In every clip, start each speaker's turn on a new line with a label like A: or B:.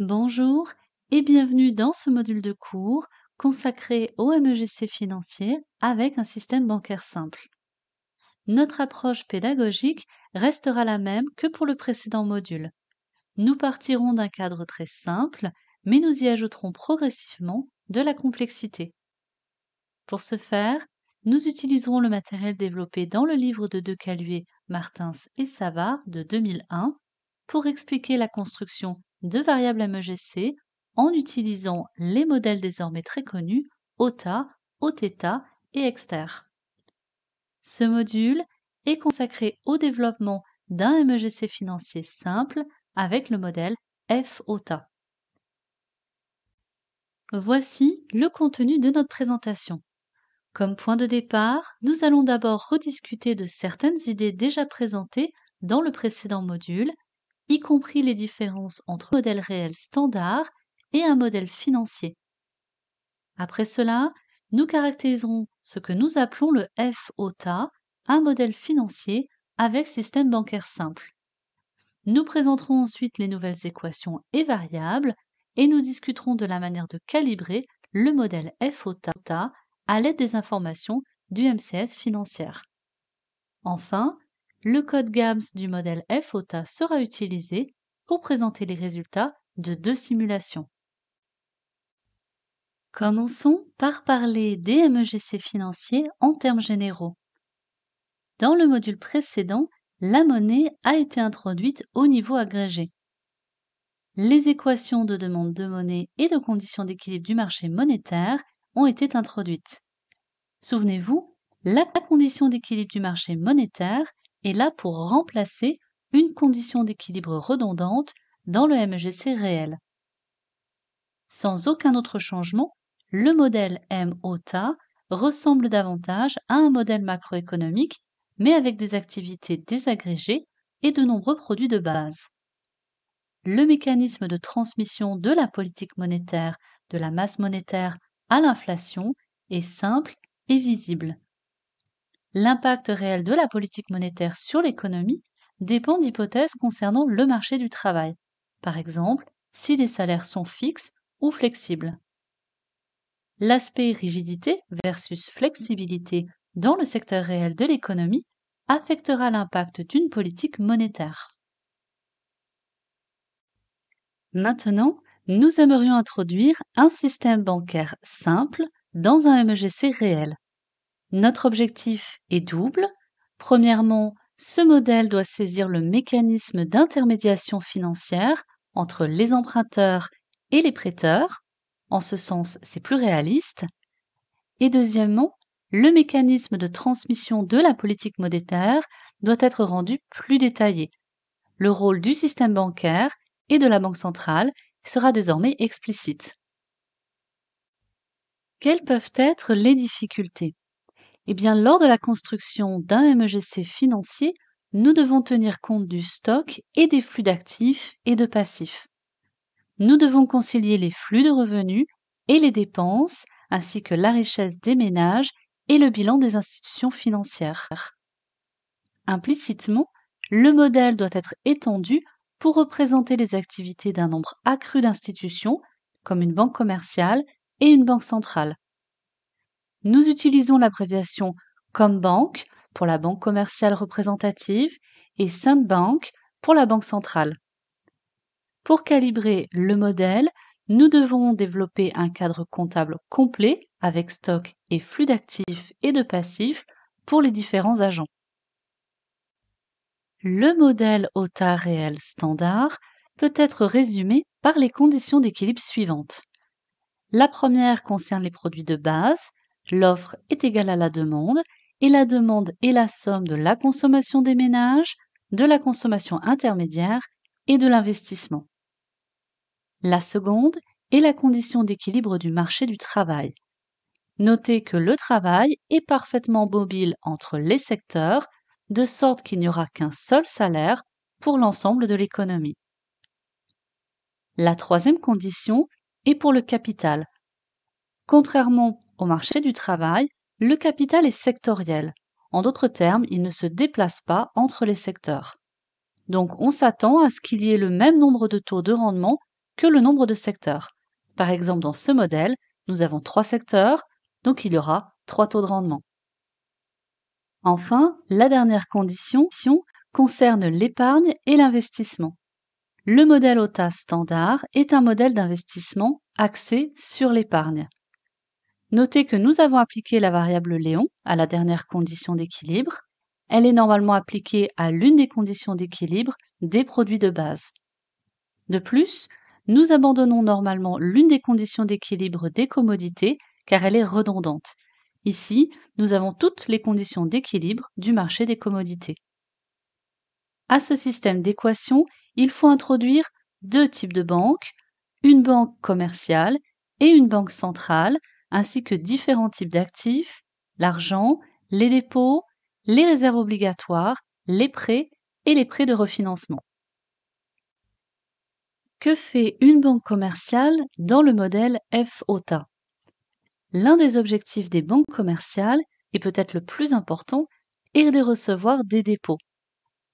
A: Bonjour et bienvenue dans ce module de cours consacré au MEGC financier avec un système bancaire simple. Notre approche pédagogique restera la même que pour le précédent module. Nous partirons d'un cadre très simple, mais nous y ajouterons progressivement de la complexité. Pour ce faire, nous utiliserons le matériel développé dans le livre de De Caluet, Martins et Savard de 2001 pour expliquer la construction de variables MEGC en utilisant les modèles désormais très connus OTA, OTETA et EXTER. Ce module est consacré au développement d'un MEGC financier simple avec le modèle FOTA. Voici le contenu de notre présentation. Comme point de départ, nous allons d'abord rediscuter de certaines idées déjà présentées dans le précédent module y compris les différences entre un modèle réel standard et un modèle financier. Après cela, nous caractériserons ce que nous appelons le FOTA, un modèle financier avec système bancaire simple. Nous présenterons ensuite les nouvelles équations et variables et nous discuterons de la manière de calibrer le modèle FOTA à l'aide des informations du MCS financière. Enfin, le code GAMS du modèle FOTA sera utilisé pour présenter les résultats de deux simulations. Commençons par parler des MEGC financiers en termes généraux. Dans le module précédent, la monnaie a été introduite au niveau agrégé. Les équations de demande de monnaie et de conditions d'équilibre du marché monétaire ont été introduites. Souvenez-vous, la condition d'équilibre du marché monétaire est là pour remplacer une condition d'équilibre redondante dans le MGC réel. Sans aucun autre changement, le modèle MOTA ressemble davantage à un modèle macroéconomique, mais avec des activités désagrégées et de nombreux produits de base. Le mécanisme de transmission de la politique monétaire de la masse monétaire à l'inflation est simple et visible l'impact réel de la politique monétaire sur l'économie dépend d'hypothèses concernant le marché du travail, par exemple si les salaires sont fixes ou flexibles. L'aspect rigidité versus flexibilité dans le secteur réel de l'économie affectera l'impact d'une politique monétaire. Maintenant, nous aimerions introduire un système bancaire simple dans un MEGC réel. Notre objectif est double. Premièrement, ce modèle doit saisir le mécanisme d'intermédiation financière entre les emprunteurs et les prêteurs. En ce sens, c'est plus réaliste. Et deuxièmement, le mécanisme de transmission de la politique monétaire doit être rendu plus détaillé. Le rôle du système bancaire et de la Banque centrale sera désormais explicite. Quelles peuvent être les difficultés eh bien, lors de la construction d'un MEGC financier, nous devons tenir compte du stock et des flux d'actifs et de passifs. Nous devons concilier les flux de revenus et les dépenses, ainsi que la richesse des ménages et le bilan des institutions financières. Implicitement, le modèle doit être étendu pour représenter les activités d'un nombre accru d'institutions, comme une banque commerciale et une banque centrale. Nous utilisons l'abréviation Combank pour la banque commerciale représentative et Bank pour la banque centrale. Pour calibrer le modèle, nous devons développer un cadre comptable complet avec stock et flux d'actifs et de passifs pour les différents agents. Le modèle tas réel standard peut être résumé par les conditions d'équilibre suivantes. La première concerne les produits de base, L'offre est égale à la demande, et la demande est la somme de la consommation des ménages, de la consommation intermédiaire et de l'investissement. La seconde est la condition d'équilibre du marché du travail. Notez que le travail est parfaitement mobile entre les secteurs, de sorte qu'il n'y aura qu'un seul salaire pour l'ensemble de l'économie. La troisième condition est pour le capital, Contrairement au marché du travail, le capital est sectoriel. En d'autres termes, il ne se déplace pas entre les secteurs. Donc on s'attend à ce qu'il y ait le même nombre de taux de rendement que le nombre de secteurs. Par exemple, dans ce modèle, nous avons trois secteurs, donc il y aura trois taux de rendement. Enfin, la dernière condition concerne l'épargne et l'investissement. Le modèle OTA standard est un modèle d'investissement axé sur l'épargne. Notez que nous avons appliqué la variable Léon à la dernière condition d'équilibre. Elle est normalement appliquée à l'une des conditions d'équilibre des produits de base. De plus, nous abandonnons normalement l'une des conditions d'équilibre des commodités car elle est redondante. Ici, nous avons toutes les conditions d'équilibre du marché des commodités. À ce système d'équations, il faut introduire deux types de banques, une banque commerciale et une banque centrale, ainsi que différents types d'actifs, l'argent, les dépôts, les réserves obligatoires, les prêts et les prêts de refinancement. Que fait une banque commerciale dans le modèle FOTA L'un des objectifs des banques commerciales, et peut-être le plus important, est de recevoir des dépôts.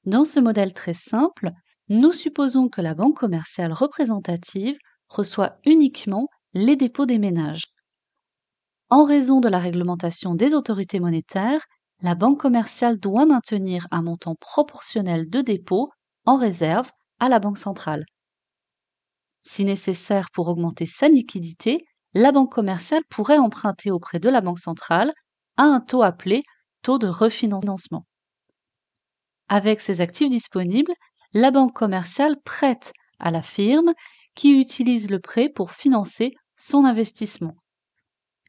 A: Dans ce modèle très simple, nous supposons que la banque commerciale représentative reçoit uniquement les dépôts des ménages en raison de la réglementation des autorités monétaires, la banque commerciale doit maintenir un montant proportionnel de dépôts en réserve à la Banque centrale. Si nécessaire pour augmenter sa liquidité, la banque commerciale pourrait emprunter auprès de la Banque centrale à un taux appelé taux de refinancement. Avec ses actifs disponibles, la banque commerciale prête à la firme qui utilise le prêt pour financer son investissement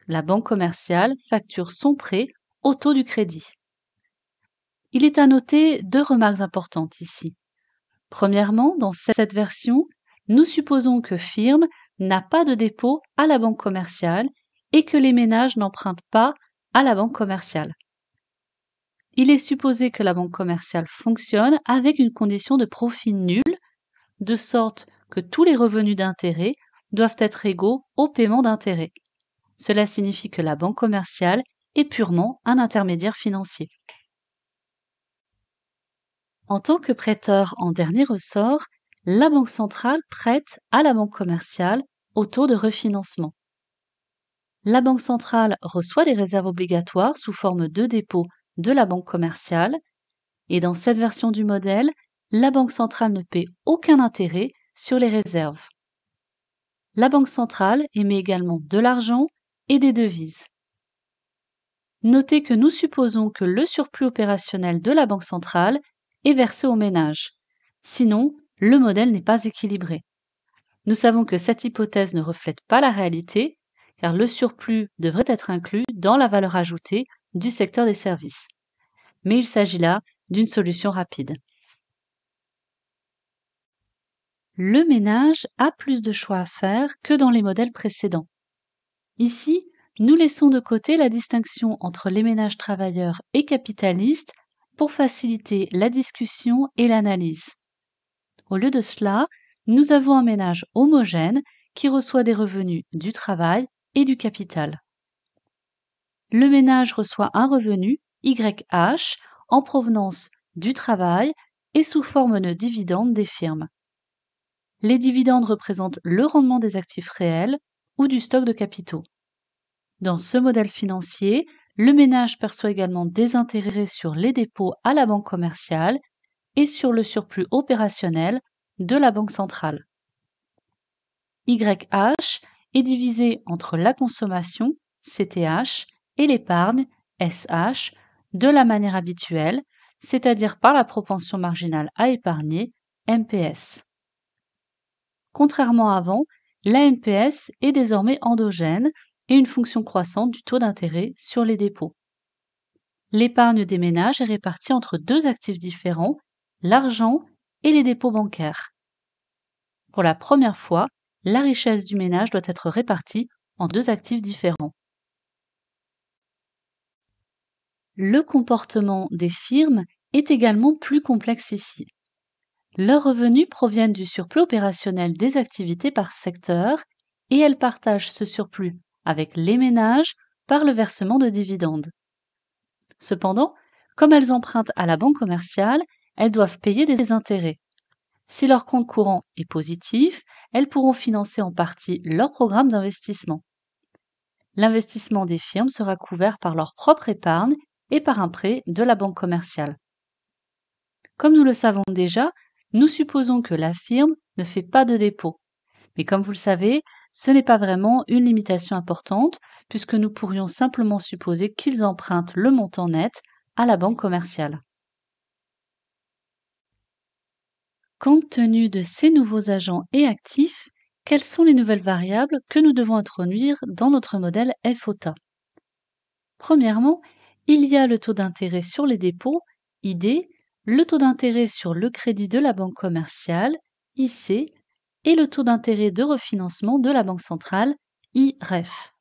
A: la banque commerciale facture son prêt au taux du crédit. Il est à noter deux remarques importantes ici. Premièrement, dans cette version, nous supposons que firme n'a pas de dépôt à la banque commerciale et que les ménages n'empruntent pas à la banque commerciale. Il est supposé que la banque commerciale fonctionne avec une condition de profit nulle, de sorte que tous les revenus d'intérêt doivent être égaux au paiement d'intérêt. Cela signifie que la banque commerciale est purement un intermédiaire financier. En tant que prêteur en dernier ressort, la Banque centrale prête à la banque commerciale au taux de refinancement. La Banque centrale reçoit les réserves obligatoires sous forme de dépôts de la banque commerciale, et dans cette version du modèle, la Banque centrale ne paie aucun intérêt sur les réserves. La Banque centrale émet également de l'argent et des devises. Notez que nous supposons que le surplus opérationnel de la Banque centrale est versé au ménage. Sinon, le modèle n'est pas équilibré. Nous savons que cette hypothèse ne reflète pas la réalité, car le surplus devrait être inclus dans la valeur ajoutée du secteur des services. Mais il s'agit là d'une solution rapide. Le ménage a plus de choix à faire que dans les modèles précédents. Ici, nous laissons de côté la distinction entre les ménages travailleurs et capitalistes pour faciliter la discussion et l'analyse. Au lieu de cela, nous avons un ménage homogène qui reçoit des revenus du travail et du capital. Le ménage reçoit un revenu, YH, en provenance du travail et sous forme de dividendes des firmes. Les dividendes représentent le rendement des actifs réels ou du stock de capitaux. Dans ce modèle financier, le ménage perçoit également des intérêts sur les dépôts à la banque commerciale et sur le surplus opérationnel de la banque centrale. YH est divisé entre la consommation, CTH, et l'épargne, SH, de la manière habituelle, c'est-à-dire par la propension marginale à épargner, MPS. Contrairement à avant, l'AMPS est désormais endogène et une fonction croissante du taux d'intérêt sur les dépôts. L'épargne des ménages est répartie entre deux actifs différents, l'argent et les dépôts bancaires. Pour la première fois, la richesse du ménage doit être répartie en deux actifs différents. Le comportement des firmes est également plus complexe ici. Leurs revenus proviennent du surplus opérationnel des activités par secteur et elles partagent ce surplus avec les ménages par le versement de dividendes. Cependant, comme elles empruntent à la banque commerciale, elles doivent payer des intérêts. Si leur compte courant est positif, elles pourront financer en partie leur programme d'investissement. L'investissement des firmes sera couvert par leur propre épargne et par un prêt de la banque commerciale. Comme nous le savons déjà, nous supposons que la firme ne fait pas de dépôt. Mais comme vous le savez, ce n'est pas vraiment une limitation importante, puisque nous pourrions simplement supposer qu'ils empruntent le montant net à la banque commerciale. Compte tenu de ces nouveaux agents et actifs, quelles sont les nouvelles variables que nous devons introduire dans notre modèle FOTA Premièrement, il y a le taux d'intérêt sur les dépôts, ID, le taux d'intérêt sur le crédit de la banque commerciale, IC, et le taux d'intérêt de refinancement de la banque centrale, IREF.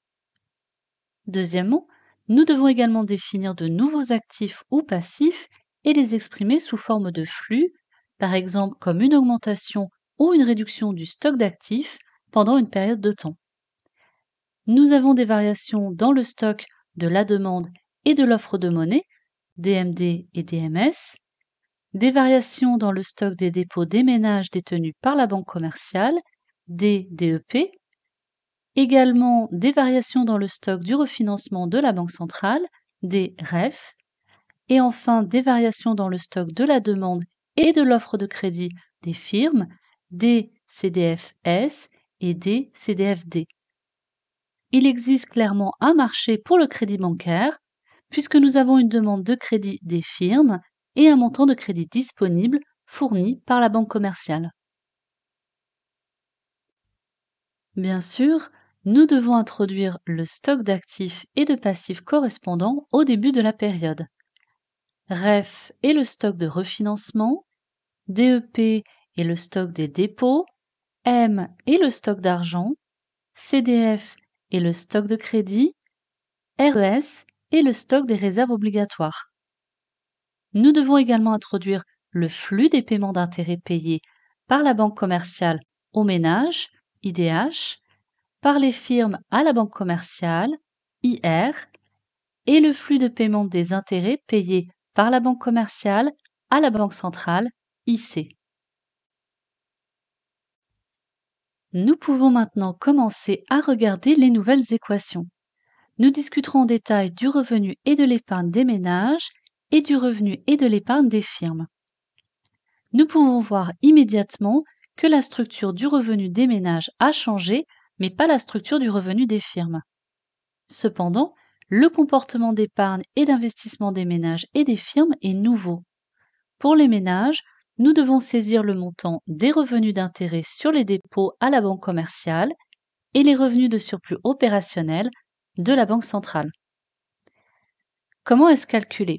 A: Deuxièmement, nous devons également définir de nouveaux actifs ou passifs et les exprimer sous forme de flux, par exemple comme une augmentation ou une réduction du stock d'actifs pendant une période de temps. Nous avons des variations dans le stock de la demande et de l'offre de monnaie, DMD et DMS, des variations dans le stock des dépôts des ménages détenus par la banque commerciale, des DEP, également des variations dans le stock du refinancement de la Banque centrale, des REF, et enfin des variations dans le stock de la demande et de l'offre de crédit des firmes, des CDFS et des CDFD. Il existe clairement un marché pour le crédit bancaire, puisque nous avons une demande de crédit des firmes et un montant de crédit disponible fourni par la banque commerciale. Bien sûr, nous devons introduire le stock d'actifs et de passifs correspondants au début de la période. REF est le stock de refinancement, DEP est le stock des dépôts, M est le stock d'argent, CDF est le stock de crédit, RES est le stock des réserves obligatoires. Nous devons également introduire le flux des paiements d'intérêts payés par la banque commerciale aux ménages, IDH, par les firmes à la banque commerciale, IR, et le flux de paiement des intérêts payés par la banque commerciale à la banque centrale, IC. Nous pouvons maintenant commencer à regarder les nouvelles équations. Nous discuterons en détail du revenu et de l'épargne des ménages et du revenu et de l'épargne des firmes. Nous pouvons voir immédiatement que la structure du revenu des ménages a changé, mais pas la structure du revenu des firmes. Cependant, le comportement d'épargne et d'investissement des ménages et des firmes est nouveau. Pour les ménages, nous devons saisir le montant des revenus d'intérêt sur les dépôts à la banque commerciale et les revenus de surplus opérationnel de la banque centrale. Comment est-ce calculé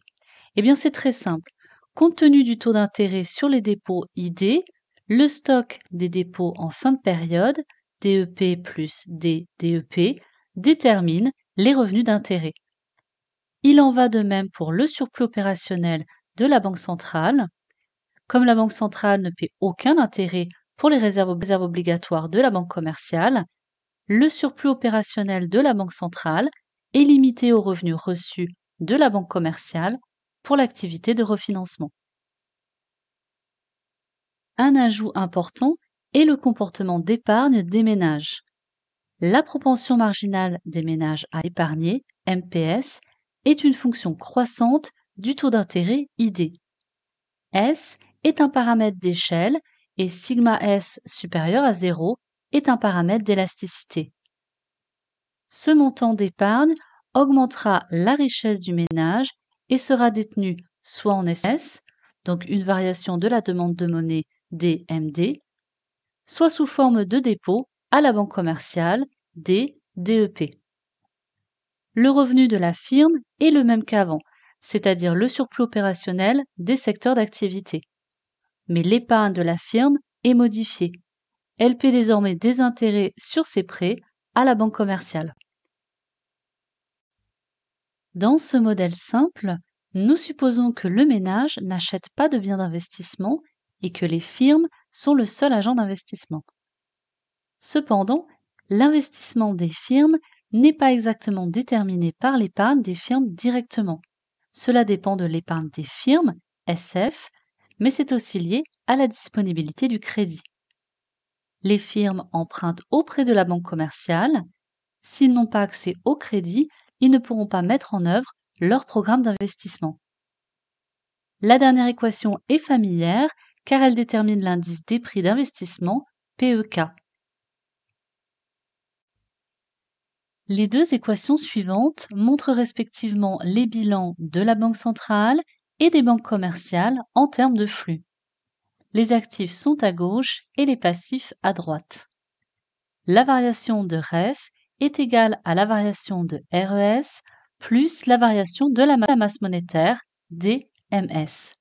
A: eh bien, c'est très simple. Compte tenu du taux d'intérêt sur les dépôts ID, le stock des dépôts en fin de période, DEP plus DDEP, détermine les revenus d'intérêt. Il en va de même pour le surplus opérationnel de la Banque centrale. Comme la Banque centrale ne paie aucun intérêt pour les réserves obligatoires de la Banque commerciale, le surplus opérationnel de la Banque centrale est limité aux revenus reçus de la Banque commerciale pour l'activité de refinancement. Un ajout important est le comportement d'épargne des ménages. La propension marginale des ménages à épargner, MPS, est une fonction croissante du taux d'intérêt ID. S est un paramètre d'échelle et sigma S supérieur à 0 est un paramètre d'élasticité. Ce montant d'épargne augmentera la richesse du ménage et sera détenu soit en SS, donc une variation de la demande de monnaie DMD, soit sous forme de dépôt à la banque commerciale DDEP. Le revenu de la firme est le même qu'avant, c'est-à-dire le surplus opérationnel des secteurs d'activité. Mais l'épargne de la firme est modifiée. Elle paie désormais des intérêts sur ses prêts à la banque commerciale. Dans ce modèle simple, nous supposons que le ménage n'achète pas de biens d'investissement et que les firmes sont le seul agent d'investissement. Cependant, l'investissement des firmes n'est pas exactement déterminé par l'épargne des firmes directement. Cela dépend de l'épargne des firmes, SF, mais c'est aussi lié à la disponibilité du crédit. Les firmes empruntent auprès de la banque commerciale. S'ils n'ont pas accès au crédit, ils ne pourront pas mettre en œuvre leur programme d'investissement. La dernière équation est familière car elle détermine l'indice des prix d'investissement PEK. Les deux équations suivantes montrent respectivement les bilans de la Banque centrale et des banques commerciales en termes de flux. Les actifs sont à gauche et les passifs à droite. La variation de REF est égale à la variation de RES plus la variation de la masse monétaire DMS.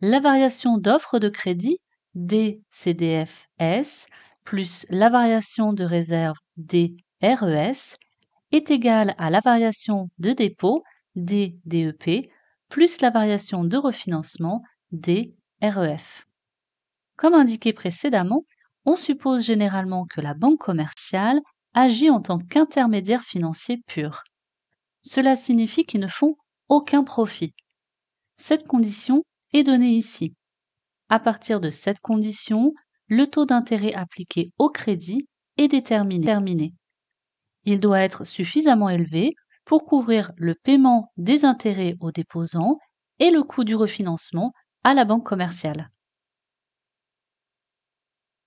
A: La variation d'offre de crédit DCDFS plus la variation de réserve DRES est égale à la variation de dépôt DDEP plus la variation de refinancement DREF. Comme indiqué précédemment, on suppose généralement que la banque commerciale agit en tant qu'intermédiaire financier pur. Cela signifie qu'ils ne font aucun profit. Cette condition est donnée ici. À partir de cette condition, le taux d'intérêt appliqué au crédit est déterminé. Il doit être suffisamment élevé pour couvrir le paiement des intérêts aux déposants et le coût du refinancement à la banque commerciale.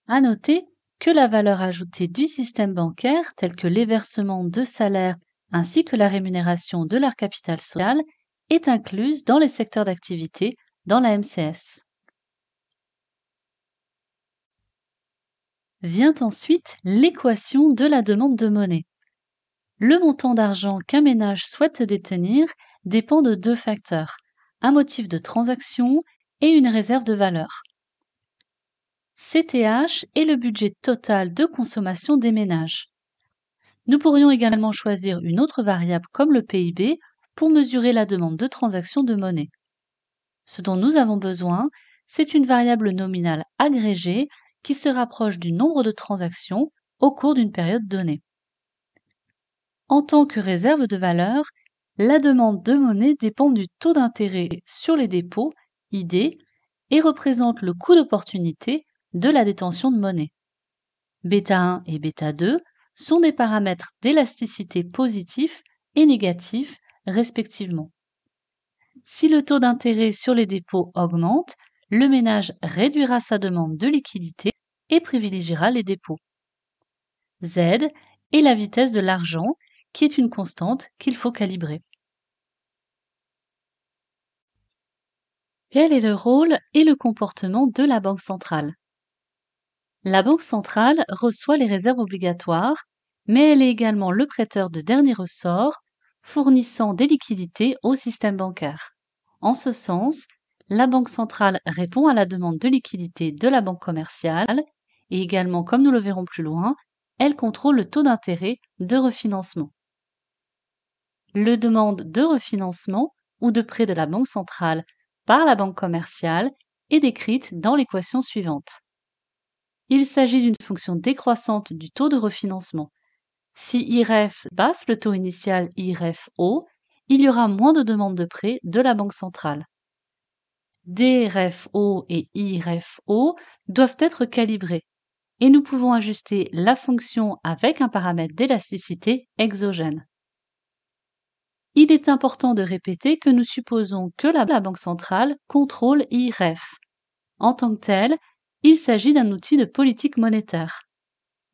A: À noter que la valeur ajoutée du système bancaire, telle que les versements de salaires ainsi que la rémunération de leur capital social, est incluse dans les secteurs d'activité dans la MCS. Vient ensuite l'équation de la demande de monnaie. Le montant d'argent qu'un ménage souhaite détenir dépend de deux facteurs, un motif de transaction et une réserve de valeur. CTH est le budget total de consommation des ménages. Nous pourrions également choisir une autre variable comme le PIB pour mesurer la demande de transactions de monnaie. Ce dont nous avons besoin, c'est une variable nominale agrégée qui se rapproche du nombre de transactions au cours d'une période donnée. En tant que réserve de valeur, la demande de monnaie dépend du taux d'intérêt sur les dépôts, ID, et représente le coût d'opportunité de la détention de monnaie. Bêta 1 et bêta 2 sont des paramètres d'élasticité positif et négatif respectivement. Si le taux d'intérêt sur les dépôts augmente, le ménage réduira sa demande de liquidité et privilégiera les dépôts. Z est la vitesse de l'argent, qui est une constante qu'il faut calibrer. Quel est le rôle et le comportement de la Banque centrale la Banque centrale reçoit les réserves obligatoires, mais elle est également le prêteur de dernier ressort, fournissant des liquidités au système bancaire. En ce sens, la Banque centrale répond à la demande de liquidités de la banque commerciale et également, comme nous le verrons plus loin, elle contrôle le taux d'intérêt de refinancement. Le demande de refinancement ou de prêt de la Banque centrale par la banque commerciale est décrite dans l'équation suivante il s'agit d'une fonction décroissante du taux de refinancement. Si IRF basse le taux initial IRFO, il y aura moins de demandes de prêts de la Banque centrale. DRFO et IRFO doivent être calibrés et nous pouvons ajuster la fonction avec un paramètre d'élasticité exogène. Il est important de répéter que nous supposons que la Banque centrale contrôle IRF. En tant que telle, il s'agit d'un outil de politique monétaire.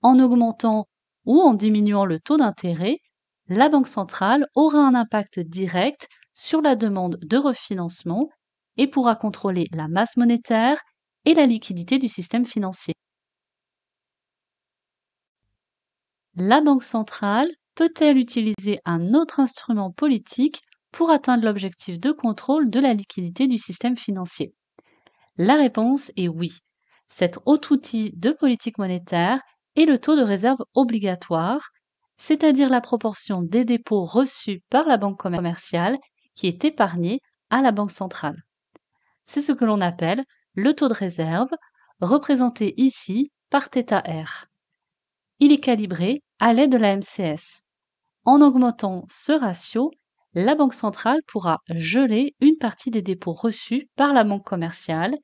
A: En augmentant ou en diminuant le taux d'intérêt, la Banque centrale aura un impact direct sur la demande de refinancement et pourra contrôler la masse monétaire et la liquidité du système financier. La Banque centrale peut-elle utiliser un autre instrument politique pour atteindre l'objectif de contrôle de la liquidité du système financier La réponse est oui. Cet autre outil de politique monétaire est le taux de réserve obligatoire, c'est-à-dire la proportion des dépôts reçus par la banque commerciale qui est épargnée à la banque centrale. C'est ce que l'on appelle le taux de réserve, représenté ici par θR. Il est calibré à l'aide de la MCS. En augmentant ce ratio, la Banque centrale pourra geler une partie des dépôts reçus par la banque commerciale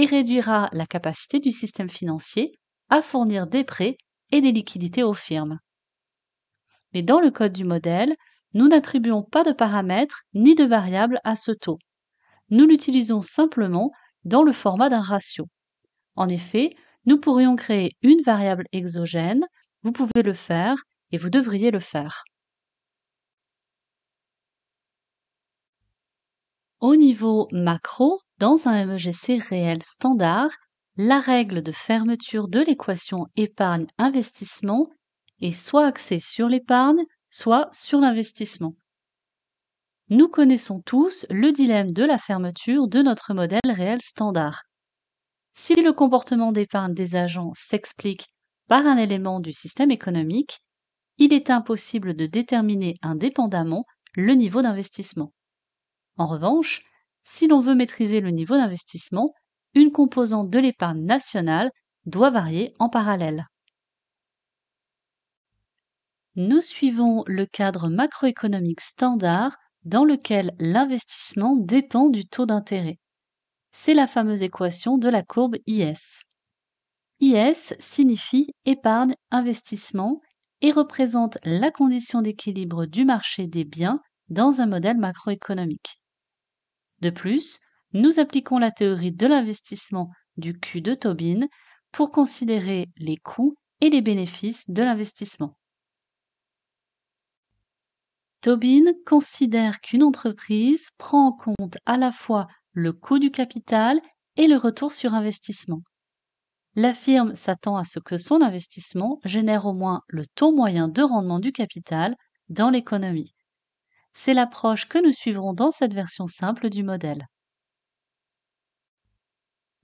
A: et réduira la capacité du système financier à fournir des prêts et des liquidités aux firmes. Mais dans le code du modèle, nous n'attribuons pas de paramètres ni de variables à ce taux. Nous l'utilisons simplement dans le format d'un ratio. En effet, nous pourrions créer une variable exogène, vous pouvez le faire et vous devriez le faire. Au niveau macro, dans un MEGC réel standard, la règle de fermeture de l'équation épargne-investissement est soit axée sur l'épargne, soit sur l'investissement. Nous connaissons tous le dilemme de la fermeture de notre modèle réel standard. Si le comportement d'épargne des agents s'explique par un élément du système économique, il est impossible de déterminer indépendamment le niveau d'investissement. En revanche, si l'on veut maîtriser le niveau d'investissement, une composante de l'épargne nationale doit varier en parallèle. Nous suivons le cadre macroéconomique standard dans lequel l'investissement dépend du taux d'intérêt. C'est la fameuse équation de la courbe IS. IS signifie épargne investissement et représente la condition d'équilibre du marché des biens dans un modèle macroéconomique. De plus, nous appliquons la théorie de l'investissement du Q de Tobin pour considérer les coûts et les bénéfices de l'investissement. Tobin considère qu'une entreprise prend en compte à la fois le coût du capital et le retour sur investissement. La firme s'attend à ce que son investissement génère au moins le taux moyen de rendement du capital dans l'économie. C'est l'approche que nous suivrons dans cette version simple du modèle.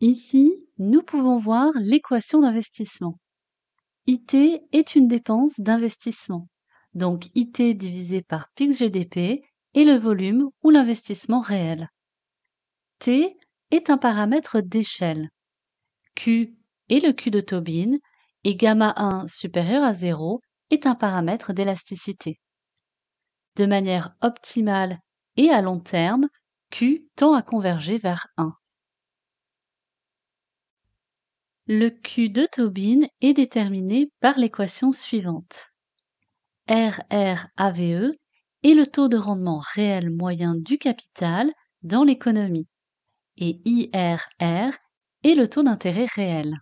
A: Ici, nous pouvons voir l'équation d'investissement. IT est une dépense d'investissement, donc IT divisé par PIX-GDP est le volume ou l'investissement réel. T est un paramètre d'échelle. Q est le Q de Tobin et gamma 1 supérieur à 0 est un paramètre d'élasticité de manière optimale et à long terme, Q tend à converger vers 1. Le Q de Tobin est déterminé par l'équation suivante. RRAVE est le taux de rendement réel moyen du capital dans l'économie et IRR est le taux d'intérêt réel.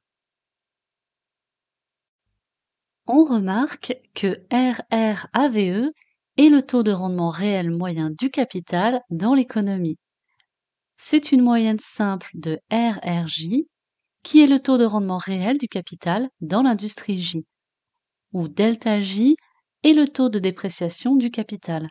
A: On remarque que RRAVE et le taux de rendement réel moyen du capital dans l'économie. C'est une moyenne simple de RRJ, qui est le taux de rendement réel du capital dans l'industrie J, ou delta J est le taux de dépréciation du capital.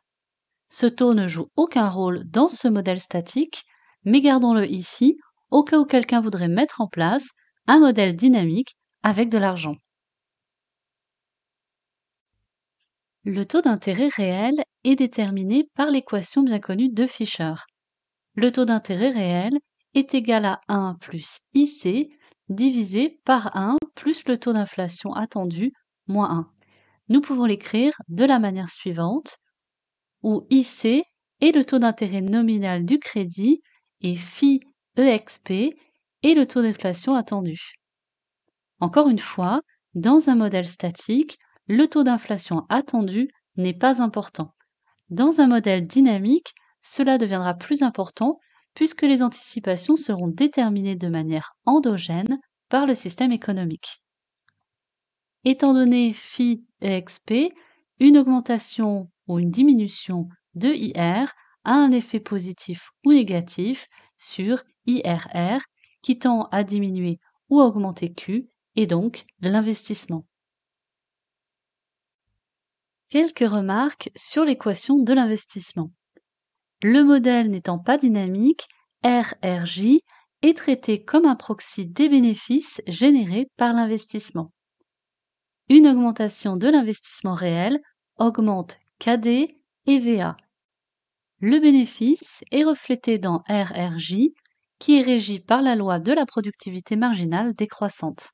A: Ce taux ne joue aucun rôle dans ce modèle statique, mais gardons-le ici au cas où quelqu'un voudrait mettre en place un modèle dynamique avec de l'argent. Le taux d'intérêt réel est déterminé par l'équation bien connue de Fisher. Le taux d'intérêt réel est égal à 1 plus IC divisé par 1 plus le taux d'inflation attendu moins 1. Nous pouvons l'écrire de la manière suivante, où IC est le taux d'intérêt nominal du crédit et phi EXP est le taux d'inflation attendu. Encore une fois, dans un modèle statique, le taux d'inflation attendu n'est pas important. Dans un modèle dynamique, cela deviendra plus important puisque les anticipations seront déterminées de manière endogène par le système économique. Étant donné phi et exp, une augmentation ou une diminution de IR a un effet positif ou négatif sur IRR qui tend à diminuer ou augmenter Q et donc l'investissement quelques remarques sur l'équation de l'investissement. Le modèle n'étant pas dynamique, RRJ est traité comme un proxy des bénéfices générés par l'investissement. Une augmentation de l'investissement réel augmente KD et VA. Le bénéfice est reflété dans RRJ qui est régi par la loi de la productivité marginale décroissante.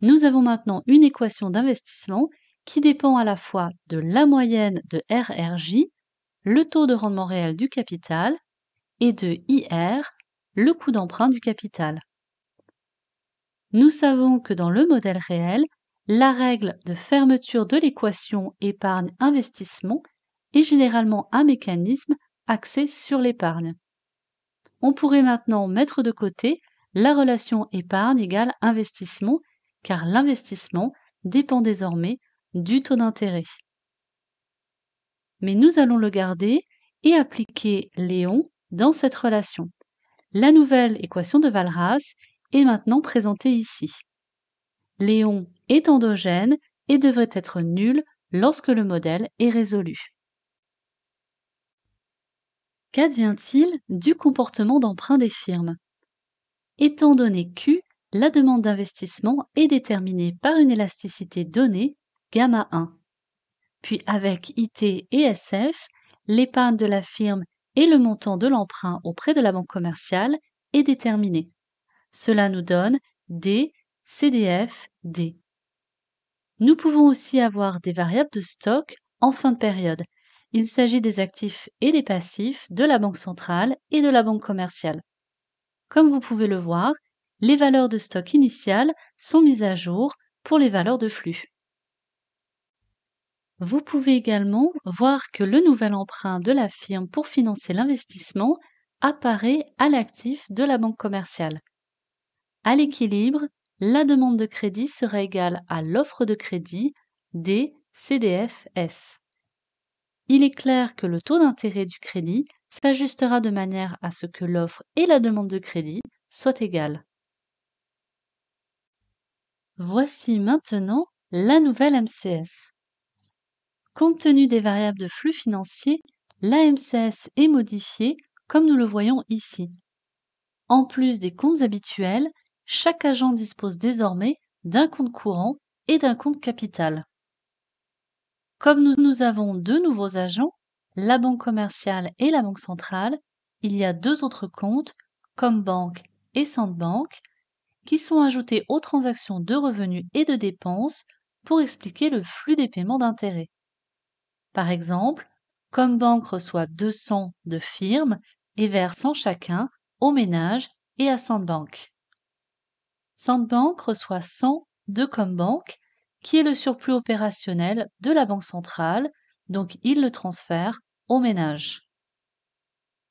A: Nous avons maintenant une équation d'investissement qui dépend à la fois de la moyenne de RRJ, le taux de rendement réel du capital, et de IR, le coût d'emprunt du capital. Nous savons que dans le modèle réel, la règle de fermeture de l'équation épargne-investissement est généralement un mécanisme axé sur l'épargne. On pourrait maintenant mettre de côté la relation épargne égale investissement, car l'investissement dépend désormais du taux d'intérêt. Mais nous allons le garder et appliquer Léon dans cette relation. La nouvelle équation de Valras est maintenant présentée ici. Léon est endogène et devrait être nul lorsque le modèle est résolu. Qu'advient-il du comportement d'emprunt des firmes Étant donné Q, la demande d'investissement est déterminée par une élasticité donnée Gamma 1. Puis avec IT et SF, l'épargne de la firme et le montant de l'emprunt auprès de la banque commerciale est déterminé. Cela nous donne D, CDF, D. Nous pouvons aussi avoir des variables de stock en fin de période. Il s'agit des actifs et des passifs de la banque centrale et de la banque commerciale. Comme vous pouvez le voir, les valeurs de stock initiales sont mises à jour pour les valeurs de flux. Vous pouvez également voir que le nouvel emprunt de la firme pour financer l'investissement apparaît à l'actif de la banque commerciale. À l'équilibre, la demande de crédit sera égale à l'offre de crédit des CDFS. Il est clair que le taux d'intérêt du crédit s'ajustera de manière à ce que l'offre et la demande de crédit soient égales. Voici maintenant la nouvelle MCS. Compte tenu des variables de flux financiers, l'AMCS est modifiée comme nous le voyons ici. En plus des comptes habituels, chaque agent dispose désormais d'un compte courant et d'un compte capital. Comme nous, avons deux nouveaux agents, la banque commerciale et la banque centrale, il y a deux autres comptes, comme banque et centre-banque, qui sont ajoutés aux transactions de revenus et de dépenses pour expliquer le flux des paiements d'intérêt. Par exemple, Combank reçoit 200 de firmes et verse 100 chacun au ménage et à Sandbank. Sandbank reçoit 100 de Combank, qui est le surplus opérationnel de la Banque centrale, donc il le transfère au ménage.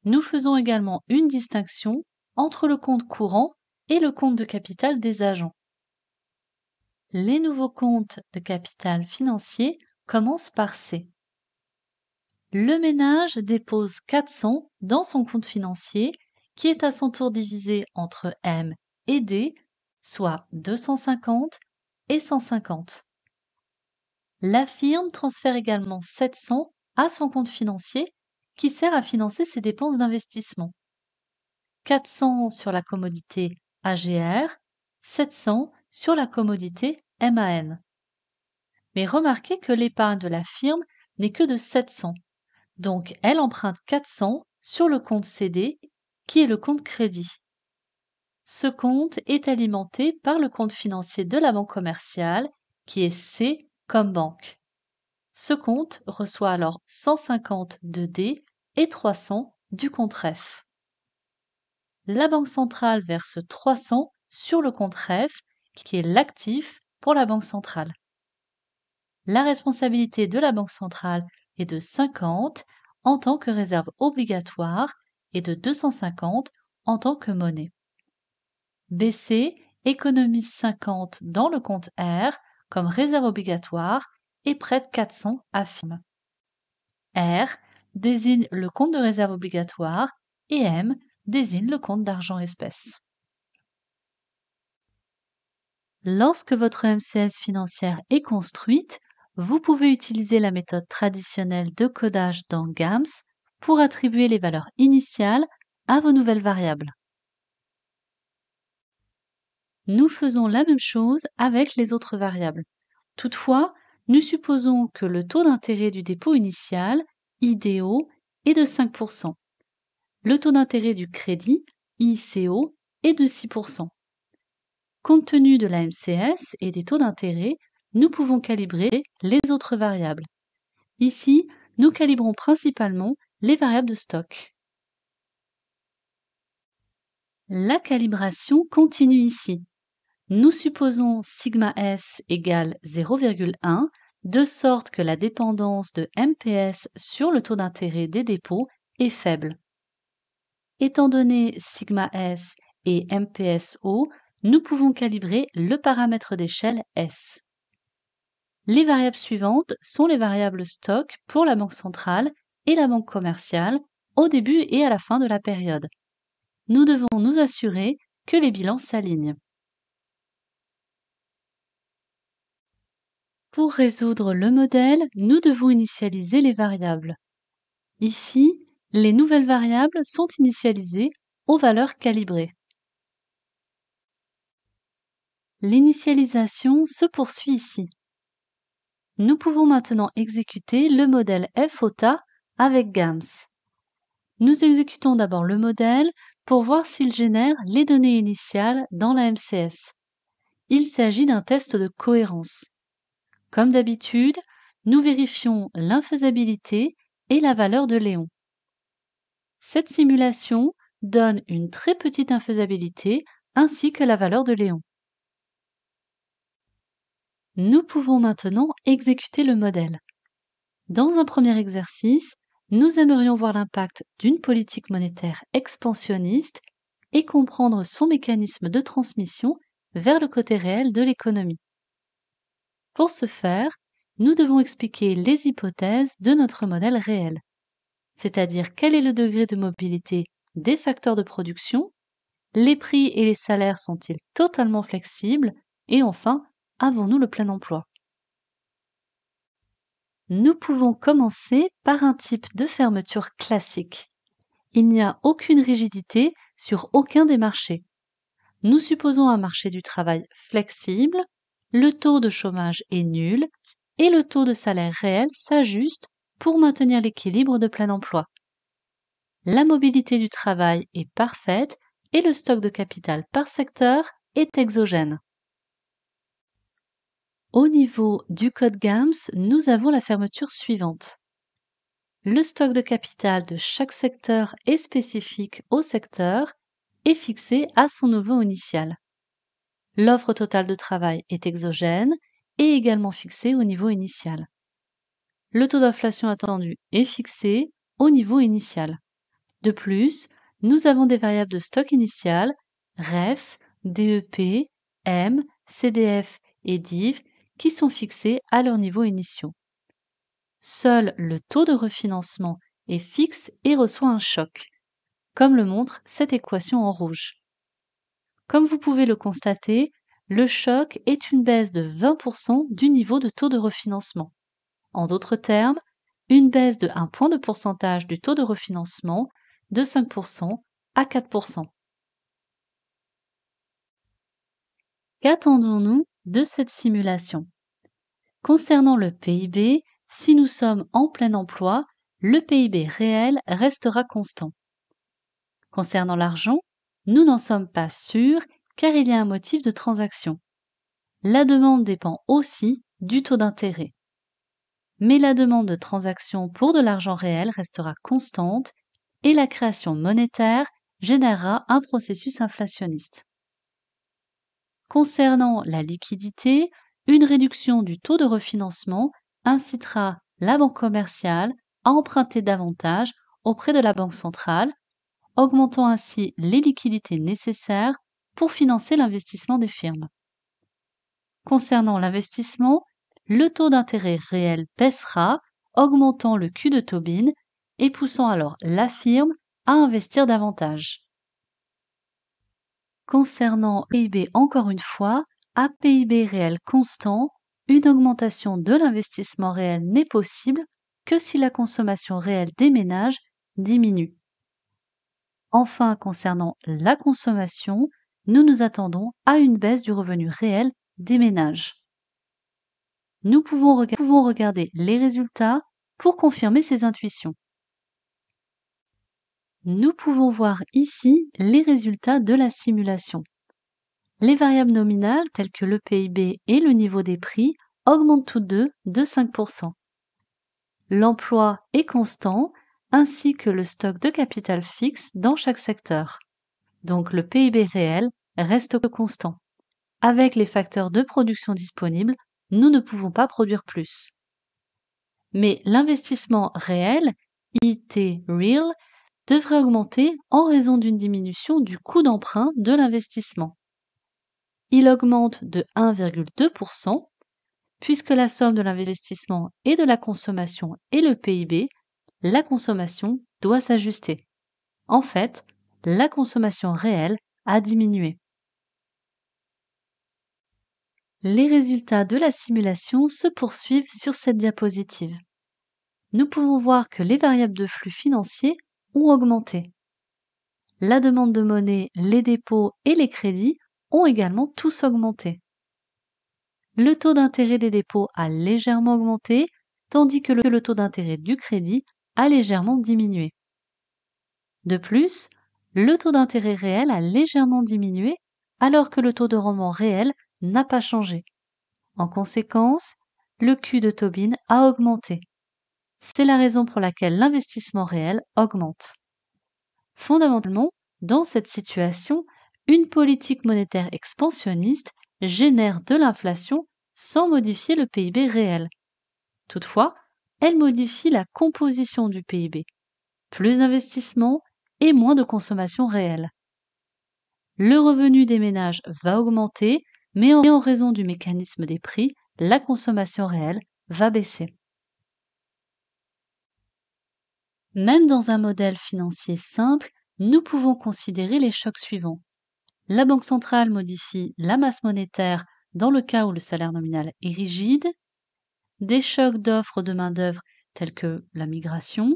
A: Nous faisons également une distinction entre le compte courant et le compte de capital des agents. Les nouveaux comptes de capital financier commencent par C le ménage dépose 400 dans son compte financier, qui est à son tour divisé entre M et D, soit 250 et 150. La firme transfère également 700 à son compte financier, qui sert à financer ses dépenses d'investissement. 400 sur la commodité AGR, 700 sur la commodité MAN. Mais remarquez que l'épargne de la firme n'est que de 700, donc, elle emprunte 400 sur le compte CD, qui est le compte crédit. Ce compte est alimenté par le compte financier de la banque commerciale, qui est C comme banque. Ce compte reçoit alors 150 de D et 300 du compte e F. La Banque centrale verse 300 sur le compte e F qui est l'actif pour la Banque centrale. La responsabilité de la Banque centrale et de 50 en tant que réserve obligatoire et de 250 en tant que monnaie. BC économise 50 dans le compte R comme réserve obligatoire et prête 400 à FIM. R désigne le compte de réserve obligatoire et M désigne le compte d'argent espèce. Lorsque votre MCS financière est construite, vous pouvez utiliser la méthode traditionnelle de codage dans GAMS pour attribuer les valeurs initiales à vos nouvelles variables. Nous faisons la même chose avec les autres variables. Toutefois, nous supposons que le taux d'intérêt du dépôt initial, IDO, est de 5%. Le taux d'intérêt du crédit, ICO, est de 6%. Compte tenu de la MCS et des taux d'intérêt, nous pouvons calibrer les autres variables. Ici, nous calibrons principalement les variables de stock. La calibration continue ici. Nous supposons sigma s égale 0,1 de sorte que la dépendance de MPS sur le taux d'intérêt des dépôts est faible. Étant donné sigma s et MPSO, nous pouvons calibrer le paramètre d'échelle S. Les variables suivantes sont les variables stock pour la banque centrale et la banque commerciale au début et à la fin de la période. Nous devons nous assurer que les bilans s'alignent. Pour résoudre le modèle, nous devons initialiser les variables. Ici, les nouvelles variables sont initialisées aux valeurs calibrées. L'initialisation se poursuit ici. Nous pouvons maintenant exécuter le modèle FOTA avec GAMS. Nous exécutons d'abord le modèle pour voir s'il génère les données initiales dans la MCS. Il s'agit d'un test de cohérence. Comme d'habitude, nous vérifions l'infaisabilité et la valeur de Léon. Cette simulation donne une très petite infaisabilité ainsi que la valeur de Léon nous pouvons maintenant exécuter le modèle. Dans un premier exercice, nous aimerions voir l'impact d'une politique monétaire expansionniste et comprendre son mécanisme de transmission vers le côté réel de l'économie. Pour ce faire, nous devons expliquer les hypothèses de notre modèle réel, c'est-à-dire quel est le degré de mobilité des facteurs de production, les prix et les salaires sont-ils totalement flexibles, et enfin, avons nous le plein emploi. Nous pouvons commencer par un type de fermeture classique. Il n'y a aucune rigidité sur aucun des marchés. Nous supposons un marché du travail flexible, le taux de chômage est nul et le taux de salaire réel s'ajuste pour maintenir l'équilibre de plein emploi. La mobilité du travail est parfaite et le stock de capital par secteur est exogène. Au niveau du code GAMS, nous avons la fermeture suivante. Le stock de capital de chaque secteur est spécifique au secteur et fixé à son niveau initial. L'offre totale de travail est exogène et également fixée au niveau initial. Le taux d'inflation attendu est fixé au niveau initial. De plus, nous avons des variables de stock initial, REF, DEP, M, CDF et DIV qui sont fixés à leur niveau initiaux. Seul le taux de refinancement est fixe et reçoit un choc, comme le montre cette équation en rouge. Comme vous pouvez le constater, le choc est une baisse de 20% du niveau de taux de refinancement. En d'autres termes, une baisse de 1 point de pourcentage du taux de refinancement de 5% à 4%. Qu'attendons-nous de cette simulation. Concernant le PIB, si nous sommes en plein emploi, le PIB réel restera constant. Concernant l'argent, nous n'en sommes pas sûrs car il y a un motif de transaction. La demande dépend aussi du taux d'intérêt. Mais la demande de transaction pour de l'argent réel restera constante et la création monétaire générera un processus inflationniste. Concernant la liquidité, une réduction du taux de refinancement incitera la banque commerciale à emprunter davantage auprès de la banque centrale, augmentant ainsi les liquidités nécessaires pour financer l'investissement des firmes. Concernant l'investissement, le taux d'intérêt réel baissera, augmentant le cul de Tobin et poussant alors la firme à investir davantage. Concernant PIB, encore une fois, à PIB réel constant, une augmentation de l'investissement réel n'est possible que si la consommation réelle des ménages diminue. Enfin, concernant la consommation, nous nous attendons à une baisse du revenu réel des ménages. Nous pouvons, pouvons regarder les résultats pour confirmer ces intuitions. Nous pouvons voir ici les résultats de la simulation. Les variables nominales telles que le PIB et le niveau des prix augmentent toutes deux de 5%. L'emploi est constant ainsi que le stock de capital fixe dans chaque secteur. Donc le PIB réel reste constant. Avec les facteurs de production disponibles, nous ne pouvons pas produire plus. Mais l'investissement réel, IT Real, devrait augmenter en raison d'une diminution du coût d'emprunt de l'investissement. Il augmente de 1,2% puisque la somme de l'investissement et de la consommation est le PIB, la consommation doit s'ajuster. En fait, la consommation réelle a diminué. Les résultats de la simulation se poursuivent sur cette diapositive. Nous pouvons voir que les variables de flux financiers augmenté. La demande de monnaie, les dépôts et les crédits ont également tous augmenté. Le taux d'intérêt des dépôts a légèrement augmenté, tandis que le taux d'intérêt du crédit a légèrement diminué. De plus, le taux d'intérêt réel a légèrement diminué, alors que le taux de rendement réel n'a pas changé. En conséquence, le Q de Tobin a augmenté. C'est la raison pour laquelle l'investissement réel augmente. Fondamentalement, dans cette situation, une politique monétaire expansionniste génère de l'inflation sans modifier le PIB réel. Toutefois, elle modifie la composition du PIB. Plus d'investissement et moins de consommation réelle. Le revenu des ménages va augmenter, mais en raison du mécanisme des prix, la consommation réelle va baisser. Même dans un modèle financier simple, nous pouvons considérer les chocs suivants. La Banque centrale modifie la masse monétaire dans le cas où le salaire nominal est rigide, des chocs d'offres de main-d'œuvre tels que la migration,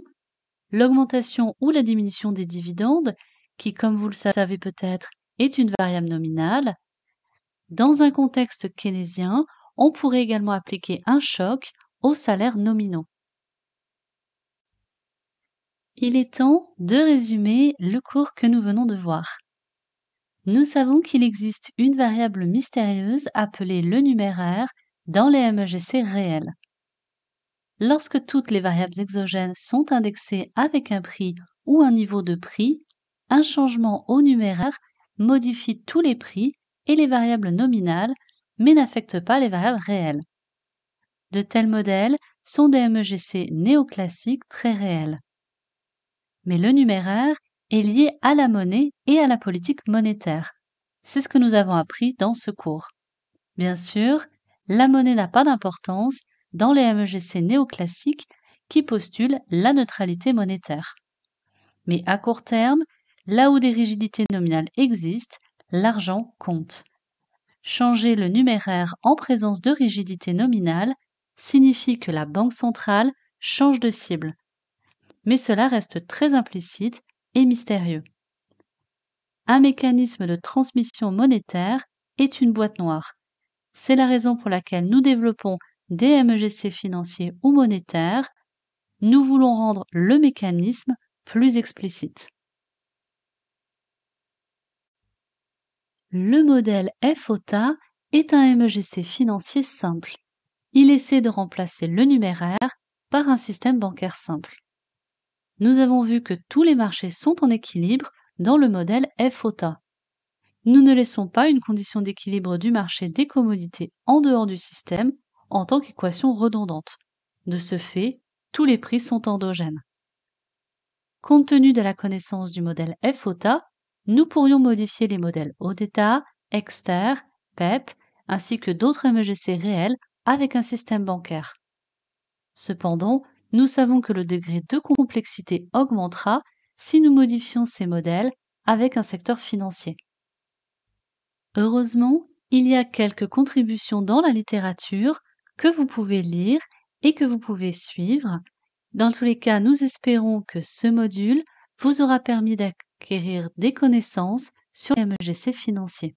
A: l'augmentation ou la diminution des dividendes, qui, comme vous le savez peut-être, est une variable nominale. Dans un contexte keynésien, on pourrait également appliquer un choc au salaire nominaux. Il est temps de résumer le cours que nous venons de voir. Nous savons qu'il existe une variable mystérieuse appelée le numéraire dans les MEGC réels. Lorsque toutes les variables exogènes sont indexées avec un prix ou un niveau de prix, un changement au numéraire modifie tous les prix et les variables nominales, mais n'affecte pas les variables réelles. De tels modèles sont des MEGC néoclassiques très réels mais le numéraire est lié à la monnaie et à la politique monétaire. C'est ce que nous avons appris dans ce cours. Bien sûr, la monnaie n'a pas d'importance dans les MEGC néoclassiques qui postulent la neutralité monétaire. Mais à court terme, là où des rigidités nominales existent, l'argent compte. Changer le numéraire en présence de rigidité nominale signifie que la Banque centrale change de cible, mais cela reste très implicite et mystérieux. Un mécanisme de transmission monétaire est une boîte noire. C'est la raison pour laquelle nous développons des MEGC financiers ou monétaires. Nous voulons rendre le mécanisme plus explicite. Le modèle FOTA est un MEGC financier simple. Il essaie de remplacer le numéraire par un système bancaire simple nous avons vu que tous les marchés sont en équilibre dans le modèle FOTA. Nous ne laissons pas une condition d'équilibre du marché des commodités en dehors du système en tant qu'équation redondante. De ce fait, tous les prix sont endogènes. Compte tenu de la connaissance du modèle FOTA, nous pourrions modifier les modèles ODETA, EXTER, PEP, e ainsi que d'autres MEGC réels avec un système bancaire. Cependant, nous savons que le degré de complexité augmentera si nous modifions ces modèles avec un secteur financier. Heureusement, il y a quelques contributions dans la littérature que vous pouvez lire et que vous pouvez suivre. Dans tous les cas, nous espérons que ce module vous aura permis d'acquérir des connaissances sur les MEGC financiers.